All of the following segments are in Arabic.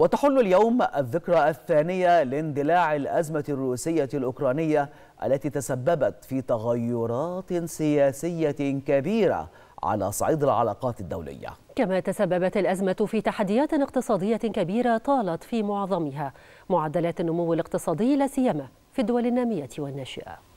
وتحل اليوم الذكرى الثانية لاندلاع الأزمة الروسية الأوكرانية التي تسببت في تغيرات سياسية كبيرة على صعيد العلاقات الدولية كما تسببت الأزمة في تحديات اقتصادية كبيرة طالت في معظمها معدلات النمو الاقتصادي لا سيما في الدول النامية والناشئة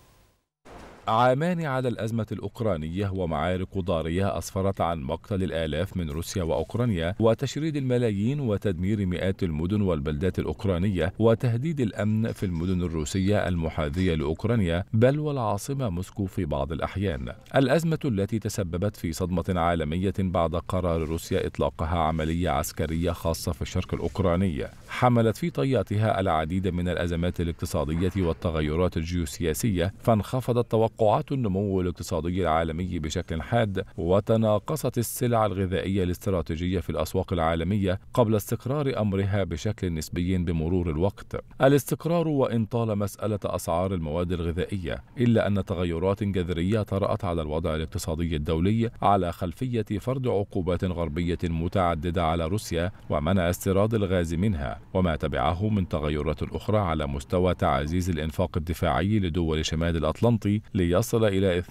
عامان على الأزمة الأوكرانية ومعارك ضارية أسفرت عن مقتل الآلاف من روسيا وأوكرانيا وتشريد الملايين وتدمير مئات المدن والبلدات الأوكرانية وتهديد الأمن في المدن الروسية المحاذية لأوكرانيا بل والعاصمة موسكو في بعض الأحيان الأزمة التي تسببت في صدمة عالمية بعد قرار روسيا إطلاقها عملية عسكرية خاصة في الشرق الأوكراني حملت في طياتها العديد من الأزمات الاقتصادية والتغيرات الجيوسياسية فانخفضت توقع توقعات النمو الاقتصادي العالمي بشكل حاد وتناقصت السلع الغذائية الاستراتيجية في الأسواق العالمية قبل استقرار أمرها بشكل نسبي بمرور الوقت الاستقرار وإن طال مسألة أسعار المواد الغذائية إلا أن تغيرات جذرية طرأت على الوضع الاقتصادي الدولي على خلفية فرض عقوبات غربية متعددة على روسيا ومنع استيراد الغاز منها وما تبعه من تغيرات أخرى على مستوى تعزيز الإنفاق الدفاعي لدول شمال الأطلنطي ليصل إلى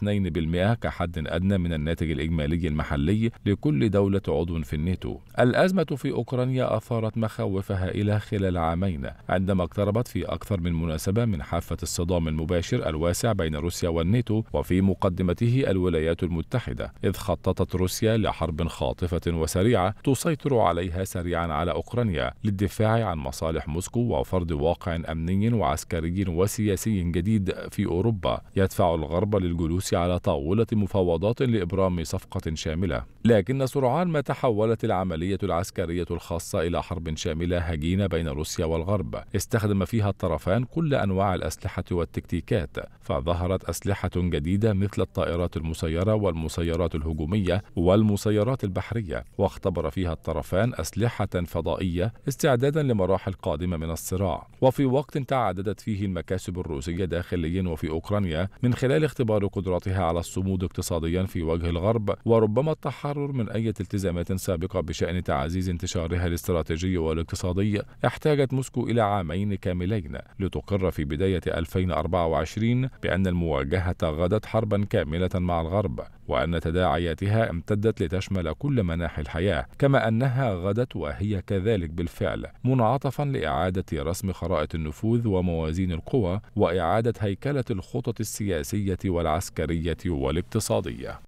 2% كحد أدنى من الناتج الإجمالي المحلي لكل دولة عضو في الناتو. الأزمة في أوكرانيا أثارت مخاوف هائلة خلال عامين عندما اقتربت في أكثر من مناسبة من حافة الصدام المباشر الواسع بين روسيا والناتو وفي مقدمته الولايات المتحدة إذ خططت روسيا لحرب خاطفة وسريعة تسيطر عليها سريعا على أوكرانيا للدفاع عن مصالح موسكو وفرض واقع أمني وعسكري وسياسي جديد في أوروبا يدفع الغرب للجلوس على طاولة مفاوضات لإبرام صفقة شاملة لكن سرعان ما تحولت العملية العسكرية الخاصة إلى حرب شاملة هجينة بين روسيا والغرب استخدم فيها الطرفان كل أنواع الأسلحة والتكتيكات فظهرت أسلحة جديدة مثل الطائرات المسيرة والمسيرات الهجومية والمسيرات البحرية واختبر فيها الطرفان أسلحة فضائية استعدادا لمراحل قادمة من الصراع وفي وقت تعددت فيه المكاسب الروسية داخليا وفي أوكرانيا من خلال خلال اختبار قدراتها على الصمود اقتصاديا في وجه الغرب وربما التحرر من أي التزامات سابقة بشأن تعزيز انتشارها الاستراتيجي والاقتصادي احتاجت موسكو إلى عامين كاملين لتقر في بداية 2024 بأن المواجهة غدت حربا كاملة مع الغرب وأن تداعياتها امتدت لتشمل كل مناحي الحياة كما أنها غدت وهي كذلك بالفعل منعطفا لإعادة رسم خرائط النفوذ وموازين القوى وإعادة هيكلة الخطط السياسية والعسكريه والاقتصادية